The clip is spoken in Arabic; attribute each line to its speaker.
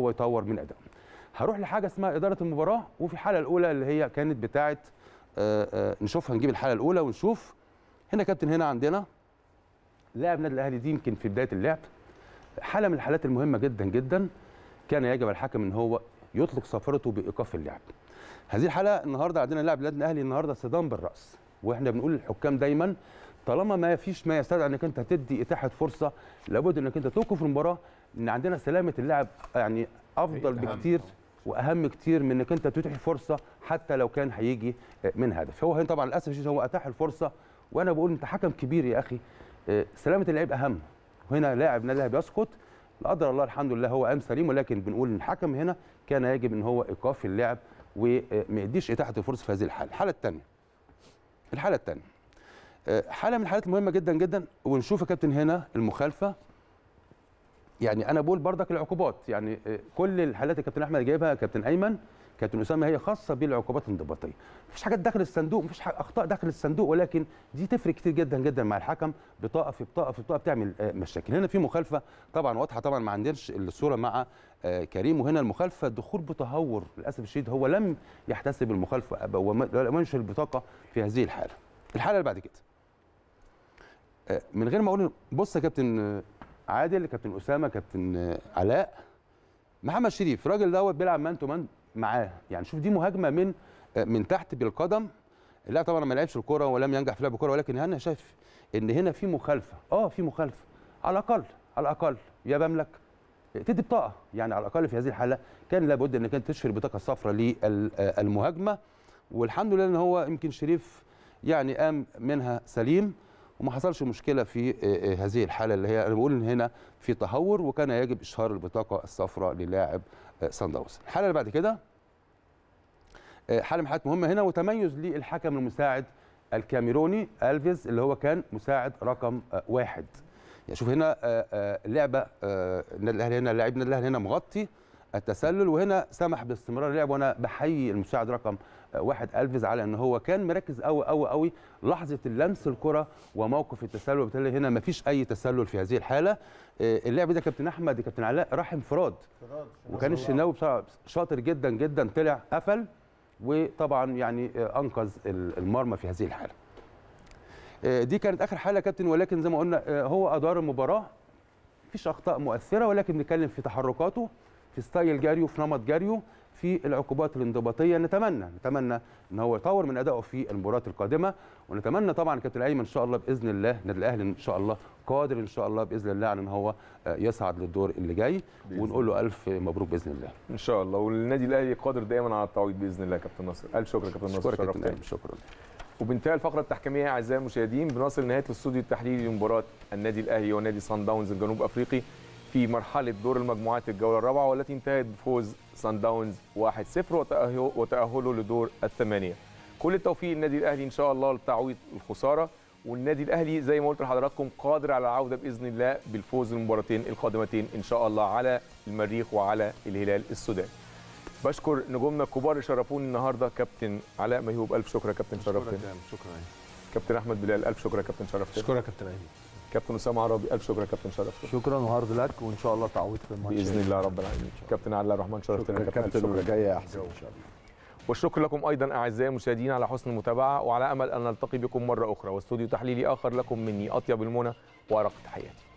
Speaker 1: هو يطور من ادائه هروح لحاجه اسمها اداره المباراه وفي الحاله الاولى اللي هي كانت بتاعه آه، آه، نشوفها نجيب الحاله الاولى ونشوف هنا كابتن هنا عندنا لاعب النادي الاهلي دي يمكن في بدايه اللعب حاله من الحالات المهمه جدا جدا كان يجب الحكم ان هو يطلق صفرته بايقاف اللعب هذه الحاله النهارده عندنا لاعب النادي الاهلي النهارده صدام بالراس واحنا بنقول للحكام دايما طالما ما فيش ما يستدعي انك انت تدي اتاحه فرصه لابد انك انت توقف المباراه ان عندنا سلامه اللاعب يعني افضل بكتير واهم كتير من انك انت تتيح فرصه حتى لو كان هيجي آه، من هدف هو هنا طبعا للاسف هو اتاح الفرصه وانا بقول انت حكم كبير يا اخي آه، سلامه اللعب اهم هنا لاعب الاهلي بيسقط لا قدر الله الحمد لله هو قام سليم ولكن بنقول ان الحكم هنا كان يجب ان هو ايقاف اللعب وما آه، يديش اتاحه الفرصه في هذه الحاله الحاله الثانيه الحاله الثانيه حاله من الحالات المهمه جدا جدا ونشوف يا كابتن هنا المخالفه يعني انا بقول بردك العقوبات يعني آه، كل الحالات اللي كابتن احمد جايبها كابتن ايمن كابتن اسامه هي خاصه بالعقوبات الانضباطيه مفيش حاجات داخل الصندوق مفيش اخطاء داخل الصندوق ولكن دي تفرق كتير جدا جدا مع الحكم بطاقه في بطاقه في بطاقه بتعمل آه، مشاكل هنا في مخالفه طبعا واضحه طبعا ما عندناش الصوره مع آه، كريم وهنا المخالفه دخول بتهور للاسف الشديد هو لم يحتسب المخالفه ولم ينشر البطاقه في هذه الحاله الحاله اللي بعد كده من غير ما اقول بص يا كابتن عادل كابتن اسامه كابتن علاء محمد شريف الراجل دوت بيلعب مان تو مان معاه يعني شوف دي مهاجمه من من تحت بالقدم لا طبعا ما لعبش الكوره ولم ينجح في لعب الكوره ولكن انا شايف ان هنا في مخالفه اه في مخالفه على الاقل على الاقل يا بملك تدي بطاقه يعني على الاقل في هذه الحاله كان لابد انك انت تشفي البطاقه الصفراء للمهاجمه والحمد لله ان هو يمكن شريف يعني قام منها سليم وما حصلش مشكله في آه، آه، هذه الحاله اللي هي انا بقول ان هنا في تهور وكان يجب اشهار البطاقه الصفراء للاعب آه، سان داونز الحاله اللي بعد كده حاله من مهمه هنا وتميز للحكم المساعد الكاميروني الفيز اللي هو كان مساعد رقم واحد يعني شوف هنا لعبه النادي الاهلي هنا لاعب النادي الاهلي هنا مغطي التسلل وهنا سمح باستمرار اللعب وانا بحيي المساعد رقم واحد الفيز على ان هو كان مركز قوي قوي قوي لحظه اللمس الكره وموقف التسلل وبالتالي هنا ما فيش اي تسلل في هذه الحاله آه، اللعب ده كابتن احمد كابتن علاء راح انفراد وكان الشناوي شاطر جدا جدا طلع قفل وطبعا يعني آه، انقذ المرمى في هذه الحاله آه، دي كانت اخر حاله كابتن ولكن زي ما قلنا هو ادار المباراه مفيش اخطاء مؤثره ولكن نتكلم في تحركاته في ستايل جاريو في نمط جاريو في العقوبات الانضباطيه نتمنى نتمنى ان هو يطور من ادائه في المباريات القادمه ونتمنى طبعا كابتن ايمن ان شاء الله باذن الله النادي الاهلي ان شاء الله قادر ان شاء الله باذن الله على ان هو آه، يصعد للدور اللي جاي ونقول له الف مبروك
Speaker 2: باذن الله ان شاء الله والنادي الاهلي قادر دايما على التعويض باذن الله يا كابتن ناصر الف شكر يا كابتن ناصر شرفتنا شكرا وبانتهاء الفقره التحكيميه اعزائي المشاهدين بنصل نهايه الاستوديو التحليلي لمباراه النادي الاهلي ونادي سان داونز الجنوب افريقي في مرحلة دور المجموعات الجولة الرابعة والتي انتهت بفوز سان داونز 1-0 وتأهله لدور الثمانية. كل التوفيق للنادي الأهلي إن شاء الله لتعويض الخسارة والنادي الأهلي زي ما قلت لحضراتكم قادر على العودة بإذن الله بالفوز المباراتين القادمتين إن شاء الله على المريخ وعلى الهلال السوداني. بشكر نجومنا الكبار اللي شرفوني النهارده كابتن علاء ميهوب ألف شكر يا كابتن شرفتنا. شكرا شكرا كابتن أحمد بلال ألف شكر يا كابتن شرفتنا. شكرا كابتن أيمن. كابتن اسامه عربي الف شكر يا كابتن شرف شكرا وهارد لك وان شاء الله تعويض في الماتش باذن الله رب العالمين كابتن عادل الرحمن شرفتنا كابتن كابتن جاي يا احسن ان شاء الله والشكر لكم ايضا اعزائي المشاهدين على حسن المتابعه وعلى امل ان نلتقي بكم مره اخرى واستوديو تحليلي اخر لكم مني اطيب المنى وارق تحياتي